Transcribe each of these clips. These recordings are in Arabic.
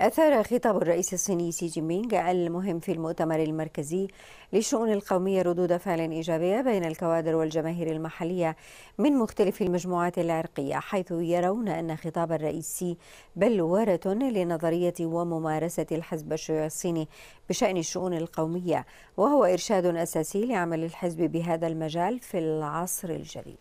أثار خطاب الرئيس الصيني سي جين بينغ المهم في المؤتمر المركزي للشؤون القومية ردود فعل إيجابية بين الكوادر والجماهير المحلية من مختلف المجموعات العرقية حيث يرون أن خطاب الرئيس بلورة لنظرية وممارسة الحزب الشيوعي الصيني بشأن الشؤون القومية وهو إرشاد أساسي لعمل الحزب بهذا المجال في العصر الجديد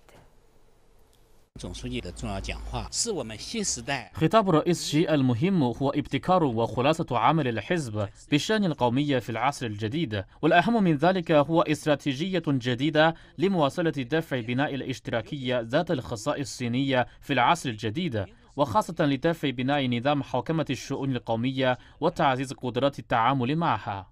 خطاب الرئيس شي المهم هو ابتكار وخلاصة عمل الحزب بالشأن القومية في العصر الجديد والأهم من ذلك هو استراتيجية جديدة لمواصلة دفع بناء الاشتراكية ذات الخصائص الصينية في العصر الجديد وخاصة لدفع بناء نظام حوكمة الشؤون القومية وتعزيز قدرات التعامل معها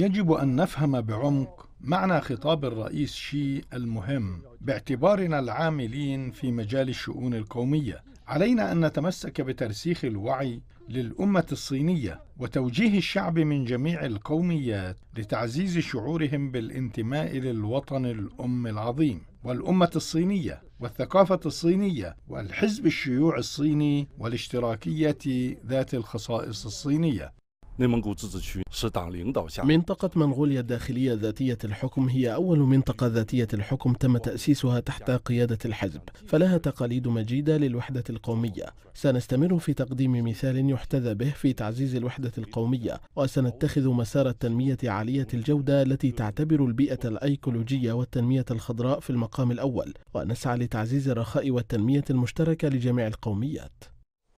يجب أن نفهم بعمق معنى خطاب الرئيس شي المهم باعتبارنا العاملين في مجال الشؤون القوميه علينا ان نتمسك بترسيخ الوعي للامه الصينيه وتوجيه الشعب من جميع القوميات لتعزيز شعورهم بالانتماء للوطن الام العظيم والامه الصينيه والثقافه الصينيه والحزب الشيوعي الصيني والاشتراكيه ذات الخصائص الصينيه منطقة منغوليا الداخلية ذاتية الحكم هي أول منطقة ذاتية الحكم تم تأسيسها تحت قيادة الحزب فلها تقاليد مجيدة للوحدة القومية سنستمر في تقديم مثال يحتذى به في تعزيز الوحدة القومية وسنتخذ مسار التنمية عالية الجودة التي تعتبر البيئة الأيكولوجية والتنمية الخضراء في المقام الأول ونسعى لتعزيز الرخاء والتنمية المشتركة لجميع القوميات